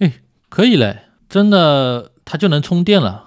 哎，可以嘞，真的，它就能充电了。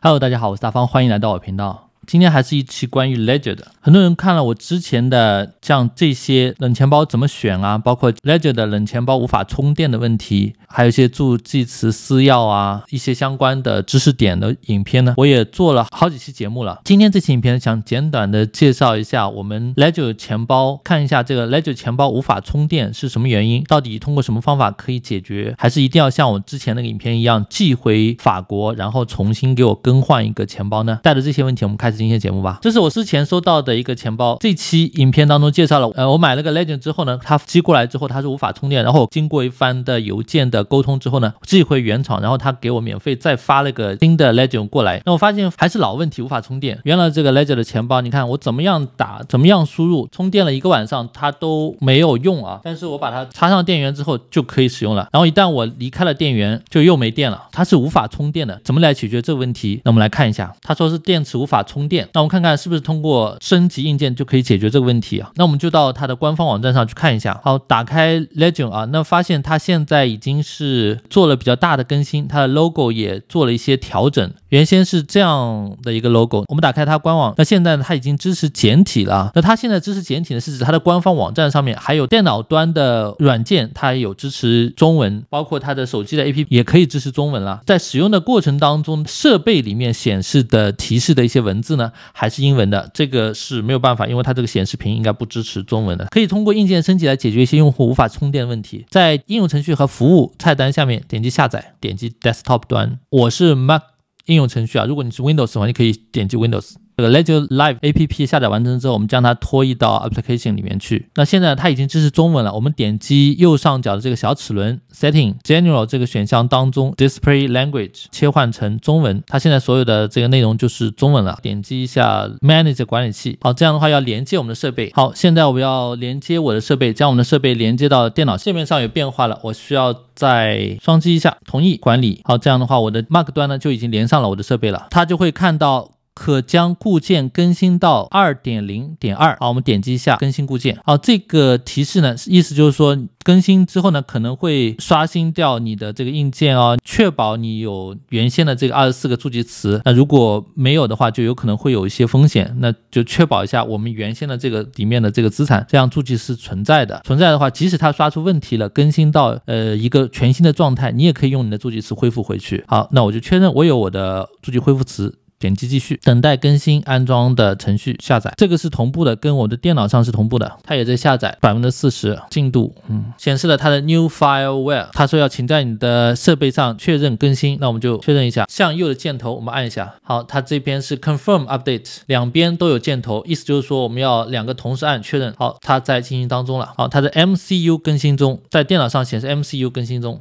Hello，大家好，我是大方，欢迎来到我频道。今天还是一期关于 Ledger 的，很多人看了我之前的像这些冷钱包怎么选啊，包括 Ledger 的冷钱包无法充电的问题，还有一些助记词私钥啊一些相关的知识点的影片呢，我也做了好几期节目了。今天这期影片想简短的介绍一下我们 Ledger 钱包，看一下这个 Ledger 钱包无法充电是什么原因，到底通过什么方法可以解决，还是一定要像我之前那个影片一样寄回法国，然后重新给我更换一个钱包呢？带着这些问题，我们开始。今天节目吧，这是我之前收到的一个钱包。这期影片当中介绍了，呃，我买了个 Legend 之后呢，它寄过来之后它是无法充电。然后经过一番的邮件的沟通之后呢，寄回原厂，然后他给我免费再发了个新的 Legend 过来。那我发现还是老问题，无法充电。原来这个 Legend 的钱包，你看我怎么样打，怎么样输入，充电了一个晚上它都没有用啊。但是我把它插上电源之后就可以使用了。然后一旦我离开了电源，就又没电了，它是无法充电的。怎么来解决这个问题？那我们来看一下，他说是电池无法充。店，那我们看看是不是通过升级硬件就可以解决这个问题啊？那我们就到它的官方网站上去看一下。好，打开 Legend 啊，那发现它现在已经是做了比较大的更新，它的 logo 也做了一些调整。原先是这样的一个 logo，我们打开它官网，那现在它已经支持简体了。那它现在支持简体呢，是指它的官方网站上面还有电脑端的软件，它有支持中文，包括它的手机的 app 也可以支持中文了。在使用的过程当中，设备里面显示的提示的一些文字。呢？还是英文的？这个是没有办法，因为它这个显示屏应该不支持中文的。可以通过硬件升级来解决一些用户无法充电的问题。在应用程序和服务菜单下面，点击下载，点击 Desktop 端，我是 Mac 应用程序啊。如果你是 Windows 的话，你可以点击 Windows。这个 Ledger Live A P P 下载完成之后，我们将它拖移到 Application 里面去。那现在它已经支持中文了。我们点击右上角的这个小齿轮 Setting General 这个选项当中 Display Language 切换成中文。它现在所有的这个内容就是中文了。点击一下 Manage 管理器。好，这样的话要连接我们的设备。好，现在我们要连接我的设备，将我们的设备连接到电脑。界面上有变化了，我需要再双击一下同意管理。好，这样的话我的 Mac 端呢就已经连上了我的设备了，它就会看到。可将固件更新到二点零点二。好，我们点击一下更新固件。好，这个提示呢，意思就是说更新之后呢，可能会刷新掉你的这个硬件哦，确保你有原先的这个二十四个助记词。那如果没有的话，就有可能会有一些风险。那就确保一下我们原先的这个里面的这个资产，这样助记是存在的。存在的话，即使它刷出问题了，更新到呃一个全新的状态，你也可以用你的助记词恢复回去。好，那我就确认我有我的助记恢复词。点击继续，等待更新安装的程序下载，这个是同步的，跟我的电脑上是同步的，它也在下载，百分之四十进度，嗯，显示了它的 new file where，他说要请在你的设备上确认更新，那我们就确认一下，向右的箭头我们按一下，好，它这边是 confirm update，两边都有箭头，意思就是说我们要两个同时按确认，好，它在进行当中了，好，它的 MCU 更新中，在电脑上显示 MCU 更新中。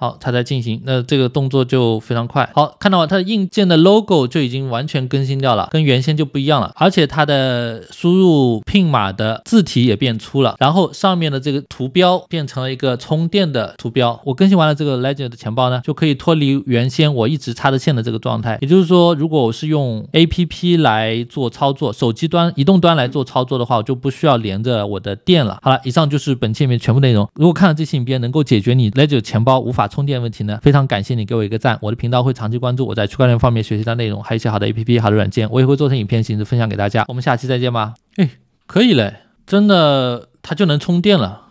好，它在进行，那这个动作就非常快。好，看到它的硬件的 logo 就已经完全更新掉了，跟原先就不一样了。而且它的输入 PIN 码的字体也变粗了，然后上面的这个图标变成了一个充电的图标。我更新完了这个 Ledger 的钱包呢，就可以脱离原先我一直插着线的这个状态。也就是说，如果我是用 APP 来做操作，手机端、移动端来做操作的话，我就不需要连着我的电了。好了，以上就是本期里面全部内容。如果看了这期影片能够解决你 Ledger 钱包无法。充电问题呢？非常感谢你给我一个赞，我的频道会长期关注我在区块链方面学习的内容，还有一些好的 A P P、好的软件，我也会做成影片形式分享给大家。我们下期再见吧。哎，可以嘞，真的它就能充电了。